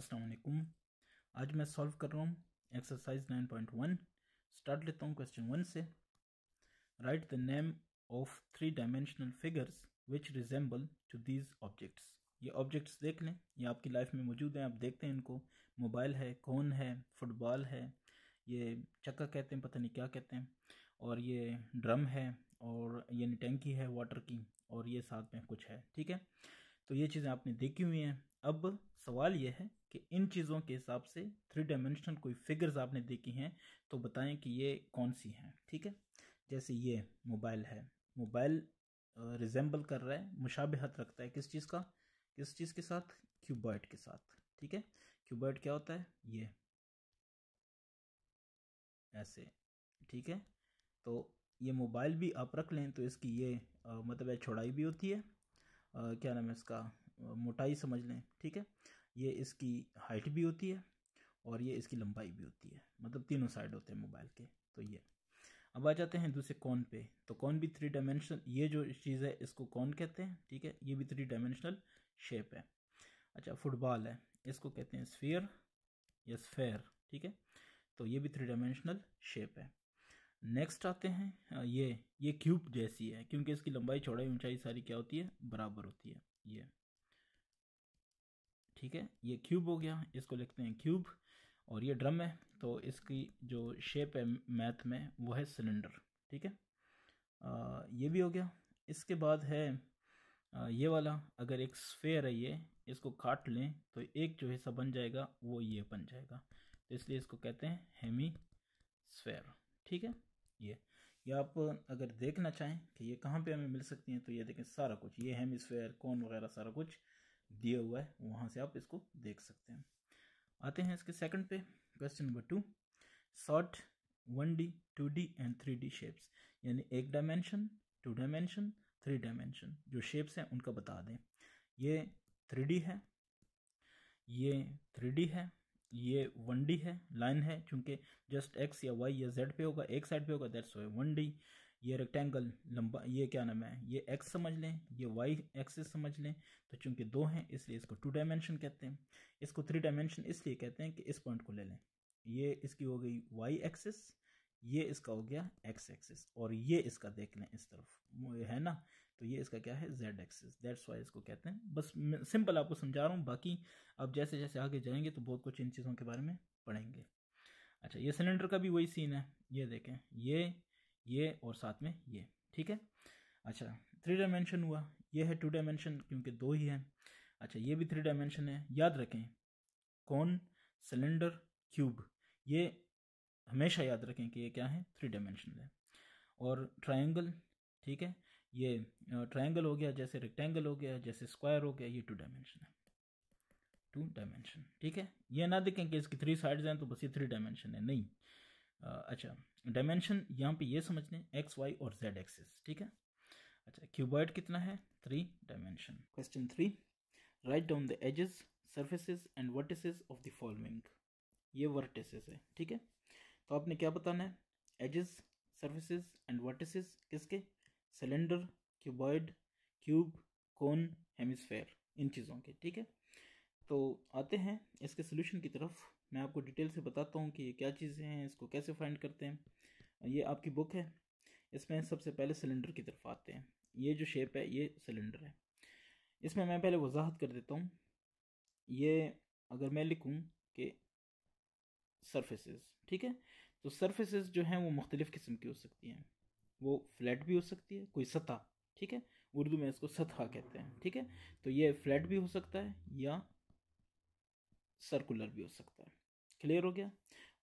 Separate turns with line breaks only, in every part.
असलकुम आज मैं सॉल्व कर रहा हूँ एक्सरसाइज 9.1 स्टार्ट लेता हूँ क्वेश्चन वन से write the name of three dimensional figures which resemble to these objects ये ऑब्जेक्ट्स देख लें ये आपकी लाइफ में मौजूद हैं आप देखते हैं इनको मोबाइल है कौन है फुटबॉल है ये चक्का कहते हैं पता नहीं क्या कहते हैं और ये ड्रम है और यानी टेंकी है वाटर की और ये साथ में कुछ है ठीक है तो ये चीज़ें आपने देखी हुई हैं अब सवाल यह है कि इन चीज़ों के हिसाब से थ्री डायमेंशनल कोई फिगर्स आपने देखी हैं तो बताएं कि ये कौन सी हैं ठीक है जैसे ये मोबाइल है मोबाइल रिजेंबल कर रहा है मुशाबहत रखता है किस चीज़ का किस चीज़ के साथ क्यूबर्ट के साथ ठीक है क्यूबर्ट क्या होता है ये ऐसे ठीक है तो ये मोबाइल भी आप रख लें तो इसकी ये आ, मतलब चौड़ाई भी होती है आ, क्या नाम है इसका मोटाई समझ लें ठीक है ये इसकी हाइट भी होती है और ये इसकी लंबाई भी होती है मतलब तीनों साइड होते हैं मोबाइल के तो ये अब आ जाते हैं दूसरे कौन पे तो कौन भी थ्री डायमेंशनल ये जो चीज़ है इसको कौन कहते हैं ठीक है ये भी थ्री डायमेंशनल शेप है अच्छा फुटबॉल है इसको कहते हैं स्फीयर या स्फेयर ठीक है तो ये भी थ्री डायमेंशनल शेप है नेक्स्ट आते हैं ये ये क्यूब जैसी है क्योंकि इसकी लंबाई चौड़ाई ऊंचाई सारी क्या होती है बराबर होती है ये ठीक है ये क्यूब हो गया इसको लिखते हैं क्यूब और ये ड्रम है तो इसकी जो शेप है मैथ में वो है सिलेंडर ठीक है ये भी हो गया इसके बाद है आ, ये वाला अगर एक स्फेयर है ये इसको काट लें तो एक जो हिस्सा बन जाएगा वो ये बन जाएगा तो इसलिए इसको कहते हैं हेमी स्फेयर ठीक है ये या आप अगर देखना चाहें कि ये कहाँ पे हमें मिल सकती हैं तो ये देखें सारा कुछ ये हेमी स्फेयर कौन वगैरह सारा कुछ दिया हुआ है वहाँ से आप इसको देख सकते हैं आते हैं इसके सेकंड पे question number two sort one D two D and three D shapes यानी एक dimension two dimension three dimension जो शेप्स हैं उनका बता दें ये थ्री डी है ये थ्री डी है ये वन डी है लाइन है क्योंकि जस्ट एक्स या वाई या जेड पे होगा एक साइड पे होगा दैट्स वाई वन डी ये रेक्टेंगल लंबा ये क्या नाम है ये एक्स समझ लें ये वाई एक्सिस समझ लें तो चूंकि दो हैं इसलिए इसको टू डायमेंशन कहते हैं इसको थ्री डायमेंशन इसलिए कहते हैं कि इस पॉइंट को ले लें ये इसकी हो गई वाई एक्सिस ये इसका हो गया एक्स एक्सिस और ये इसका देख लें इस तरफ है ना तो ये इसका क्या है जेड एक्सिस दैट्स वाई इसको कहते हैं बस सिंपल आपको समझा रहा हूँ बाकी आप जैसे जैसे आगे जाएंगे तो बहुत कुछ इन चीज़ों के बारे में पढ़ेंगे अच्छा ये सिलेंडर का भी वही सीन है ये देखें ये ये और साथ में ये ठीक है अच्छा थ्री डायमेंशन हुआ ये है टू डायमेंशन क्योंकि दो ही है अच्छा ये भी थ्री डायमेंशन है याद रखें कौन सिलेंडर क्यूब ये हमेशा याद रखें कि ये क्या है थ्री डायमेंशन है और ट्राइंगल ठीक है ये ट्राइंगल हो गया जैसे रेक्टेंगल हो गया जैसे स्क्वायर हो गया ये टू डायमेंशन है टू डायमेंशन ठीक है ये ना देखें कि इसकी थ्री साइड्स हैं तो बस ये थ्री डायमेंशन है नहीं अच्छा डायमेंशन यहाँ पे ये समझ लें एक्स वाई और जेड एक्सिस ठीक है अच्छा क्यूबॉइड कितना है three dimension question three write down the edges surfaces and vertices of the following ये वर्टिसेस है ठीक है तो आपने क्या बताना है एजेस सर्फेसिस एंड वर्टिसेस किसके सिलेंडर क्यूबॉइड क्यूब कौन हेमिसफेयर इन चीज़ों के ठीक है तो आते हैं इसके सोल्यूशन की तरफ मैं आपको डिटेल से बताता हूँ कि ये क्या चीज़ें हैं इसको कैसे फाइंड करते हैं ये आपकी बुक है इसमें सबसे पहले सिलेंडर की तरफ आते हैं ये जो शेप है ये सिलेंडर है इसमें मैं पहले वजाहत कर देता हूँ ये अगर मैं लिखूँ कि सरफेसेस ठीक है तो सरफेसेस जो हैं वो मुख्तलिफ़ किस्म की हो सकती हैं वो फ्लैट भी हो सकती है कोई सतह ठीक है उर्दू में इसको सतह कहते हैं ठीक है तो ये फ्लैट भी हो सकता है या सर्कुलर भी हो सकता है क्लियर हो गया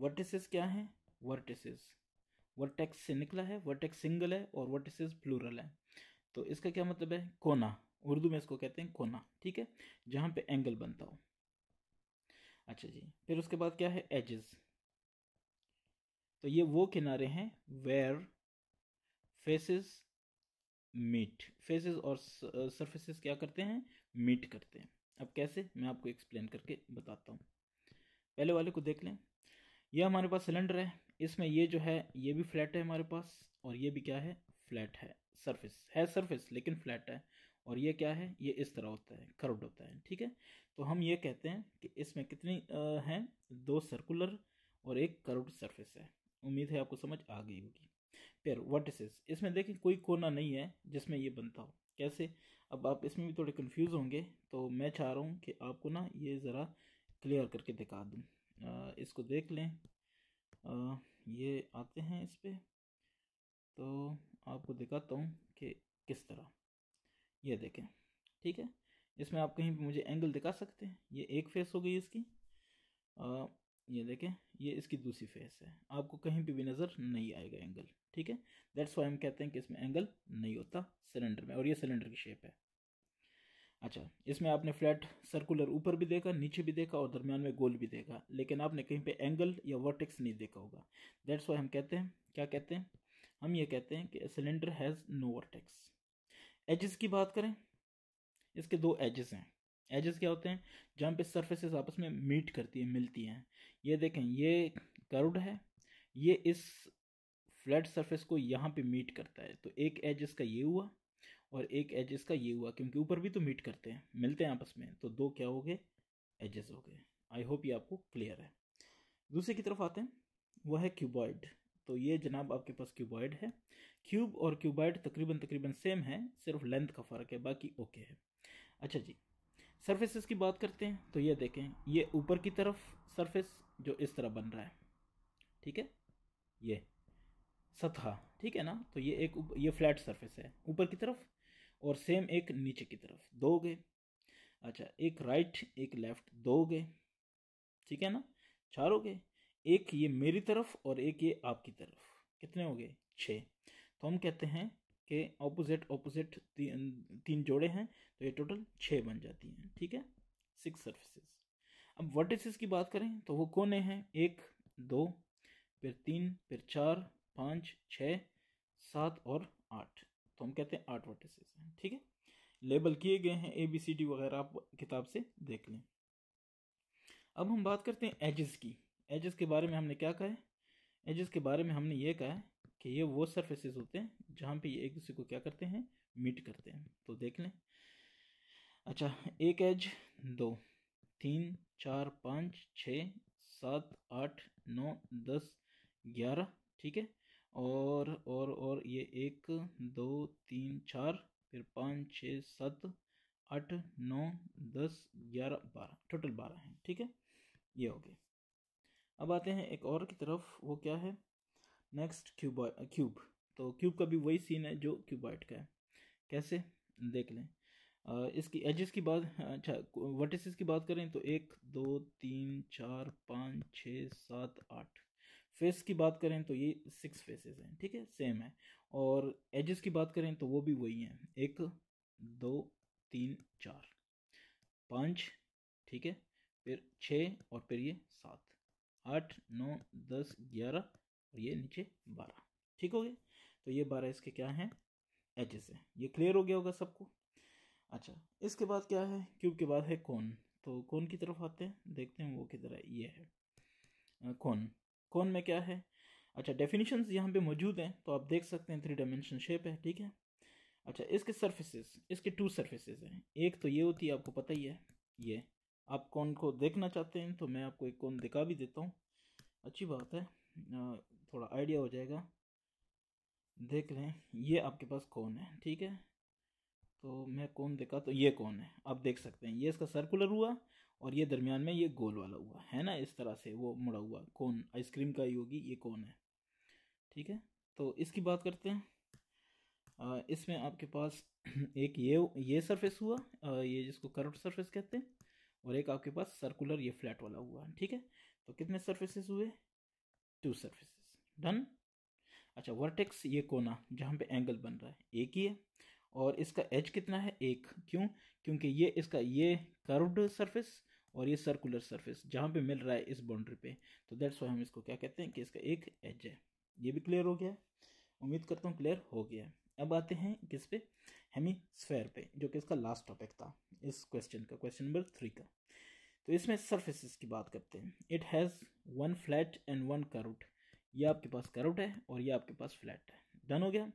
वर्टिसेस क्या है वर्टिसेस वर्टेक्स से निकला है वर्टेक्स सिंगल है और वर्टिसेस प्लूरल है तो इसका क्या मतलब है कोना उर्दू में इसको कहते हैं कोना ठीक है जहाँ पे एंगल बनता हो अच्छा जी फिर उसके बाद क्या है एजेस तो ये वो किनारे हैं वेयर फेसेस मीट फेसेस और सरफेसेस क्या करते हैं मीट करते हैं अब कैसे मैं आपको एक्सप्लेन करके बताता हूँ पहले वाले को देख लें यह हमारे पास सिलेंडर है इसमें ये जो है ये भी फ्लैट है हमारे पास और ये भी क्या है फ्लैट है सरफेस है सरफेस लेकिन फ्लैट है और ये क्या है ये इस तरह होता है करोड होता है ठीक है तो हम ये कहते हैं कि इसमें कितनी हैं दो सर्कुलर और एक करोड सरफेस है उम्मीद है आपको समझ आ गई होगी फिर वर्टिसेस इसमें देखिए कोई कोना नहीं है जिसमें ये बनता हो कैसे अब आप इसमें भी थोड़े कन्फ्यूज़ होंगे तो मैं चाह रहा हूँ कि आपको ना ये ज़रा क्लियर करके दिखा दूँ इसको देख लें आ, ये आते हैं इस पर तो आपको दिखाता हूँ कि किस तरह ये देखें ठीक है इसमें आप कहीं मुझे एंगल दिखा सकते हैं ये एक फेस हो गई इसकी आ, ये देखें ये इसकी दूसरी फेस है आपको कहीं पे भी नज़र नहीं आएगा एंगल ठीक है दैट्स वाई हम कहते हैं कि इसमें एंगल नहीं होता सिलेंडर में और ये सिलेंडर की शेप है अच्छा इसमें आपने फ्लैट सर्कुलर ऊपर भी देखा नीचे भी देखा और दरमियान में गोल भी देखा लेकिन आपने कहीं पे एंगल या वर्टेक्स नहीं देखा होगा दैट्स वाई हम कहते हैं क्या कहते हैं हम ये कहते हैं कि cylinder has no vertex edges की बात करें इसके दो एजेस हैं एजेस क्या होते हैं जहाँ पे सर्फेसिस आपस में मीट करती हैं मिलती हैं ये देखें ये करुड है ये इस फ्लैट सर्फेस को यहाँ पर मीट करता है तो एक एज इसका ये हुआ और एक एज इसका ये हुआ क्योंकि ऊपर भी तो मीट करते हैं मिलते हैं आपस में तो दो क्या हो गए एजेस हो गए आई होप ये आपको क्लियर है दूसरे की तरफ आते हैं वह है क्यूबॉइड तो ये जनाब आपके पास क्यूबॉइड है क्यूब और क्यूबॉइड तकरीबन तकरीबन सेम है सिर्फ लेंथ का फ़र्क है बाकी ओके है अच्छा जी सरफेसेस की बात करते हैं तो ये देखें ये ऊपर की तरफ सरफेस जो इस तरह बन रहा है ठीक है ये सतह ठीक है ना तो ये एक ये फ्लैट सरफेस है ऊपर की तरफ और सेम एक नीचे की तरफ दो गए अच्छा एक राइट एक लेफ्ट दो हो गए ठीक है ना चार हो गए एक ये मेरी तरफ और एक ये आपकी तरफ कितने हो गए छः तो हम कहते हैं कि ऑपोजिट ऑपोजिट तीन तीन जोड़े हैं तो ये टोटल छः बन जाती हैं ठीक है सिक्स सर्फिसेज अब वर्टिसेस की बात करें तो वो कोने हैं एक दो फिर तीन फिर चार पाँच छः सात और आठ तो हम कहते हैं आठ वर्टिसेस हैं ठीक है लेबल किए गए हैं ए बी सी डी वगैरह आप किताब से देख लें अब हम बात करते हैं एजेस की एजेस के बारे में हमने क्या कहा है एजेस के बारे में हमने ये कहा है कि ये वो सरफेसेस होते हैं जहाँ पे ये एक दूसरे को क्या करते हैं मीट करते हैं तो देख लें अच्छा एक एज दो तीन चार पाँच छ सात आठ नौ दस ग्यारह ठीक है और और और ये एक दो तीन चार फिर पाँच छः सात आठ नौ दस ग्यारह बारह टोटल बारह हैं ठीक है ये हो गया अब आते हैं एक और की तरफ वो क्या है नेक्स्ट क्यूब क्यूब तो क्यूब का भी वही सीन है जो क्यूबाइट का है कैसे देख लें इसकी एजेस की बात अच्छा वर्टिसेस की बात करें तो एक दो तीन चार पाँच छः सात आठ फेस की बात करें तो ये सिक्स फेसेस हैं ठीक है सेम है और एजेस की बात करें तो वो भी वही हैं एक दो तीन चार पाँच ठीक है फिर छः और फिर ये सात आठ नौ दस ग्यारह और ये नीचे बारह ठीक हो गया तो ये बारह इसके क्या हैं एजेस हैं ये क्लियर हो गया होगा सबको अच्छा इसके बाद क्या है क्यूब के बाद है कौन तो कौन की तरफ आते हैं देखते हैं वो किधर है ये है कौन कौन में क्या है अच्छा डेफिनेशन यहाँ पे मौजूद हैं तो आप देख सकते हैं थ्री डायमेंशन शेप है ठीक है अच्छा इसके सर्फेसिस इसके टू सर्फेसिस हैं एक तो ये होती है आपको पता ही है ये आप कौन को देखना चाहते हैं तो मैं आपको एक कौन दिखा भी देता हूँ अच्छी बात है थोड़ा आइडिया हो जाएगा देख लें ये आपके पास कौन है ठीक है तो मैं कौन देखा तो ये कौन है आप देख सकते हैं ये इसका सर्कुलर हुआ और ये दरमियान में ये गोल वाला हुआ है ना इस तरह से वो मुड़ा हुआ कौन आइसक्रीम का ही होगी ये कौन है ठीक है तो इसकी बात करते हैं इसमें आपके पास एक ये ये सरफेस हुआ ये जिसको कर्व सरफेस कहते हैं और एक आपके पास सर्कुलर ये फ्लैट वाला हुआ ठीक है तो कितने सर्फेसेस हुए टू सर्फेसेस डन अच्छा वर्टेक्स ये कोना जहाँ पे एंगल बन रहा है एक ही है और इसका एच कितना है एक क्यों क्योंकि ये इसका ये कर्व्ड सरफेस और ये सर्कुलर सरफेस जहाँ पे मिल रहा है इस बाउंड्री पे तो दैट्स वाई हम इसको क्या कहते हैं कि इसका एक एज है ये भी क्लियर हो गया उम्मीद करता हूँ क्लियर हो गया अब आते हैं किस पे स्फेयर पे जो कि इसका लास्ट टॉपिक था इस क्वेश्चन का क्वेश्चन नंबर थ्री का तो इसमें सर्फेसिस की बात करते हैं it has one flat and one curved ये आपके पास करूट है और ये आपके पास फ्लैट है डन हो गया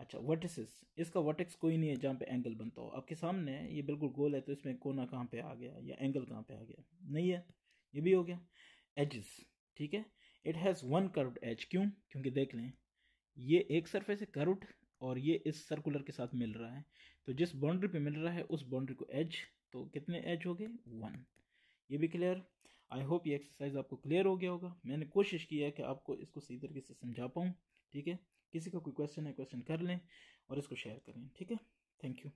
अच्छा वर्टिसेस इसका वर्टेक्स कोई नहीं है जहाँ पे एंगल बनता हो आपके सामने ये बिल्कुल गोल है तो इसमें कोना कहाँ पे आ गया या एंगल कहाँ पे आ गया नहीं है ये भी हो गया एजेस ठीक है it has one curved edge क्यों क्योंकि देख लें ये एक सरफेस है करुट और ये इस सर्कुलर के साथ मिल रहा है तो जिस बाउंड्री पे मिल रहा है उस बाउंड्री को एज तो कितने एज हो गए वन ये भी क्लियर आई होप ये एक्सरसाइज आपको क्लियर हो गया होगा मैंने कोशिश की है कि आपको इसको सही तरीके से समझा पाऊँ ठीक है किसी का कोई क्वेश्चन है क्वेश्चन कर लें और इसको शेयर करें ठीक है थैंक यू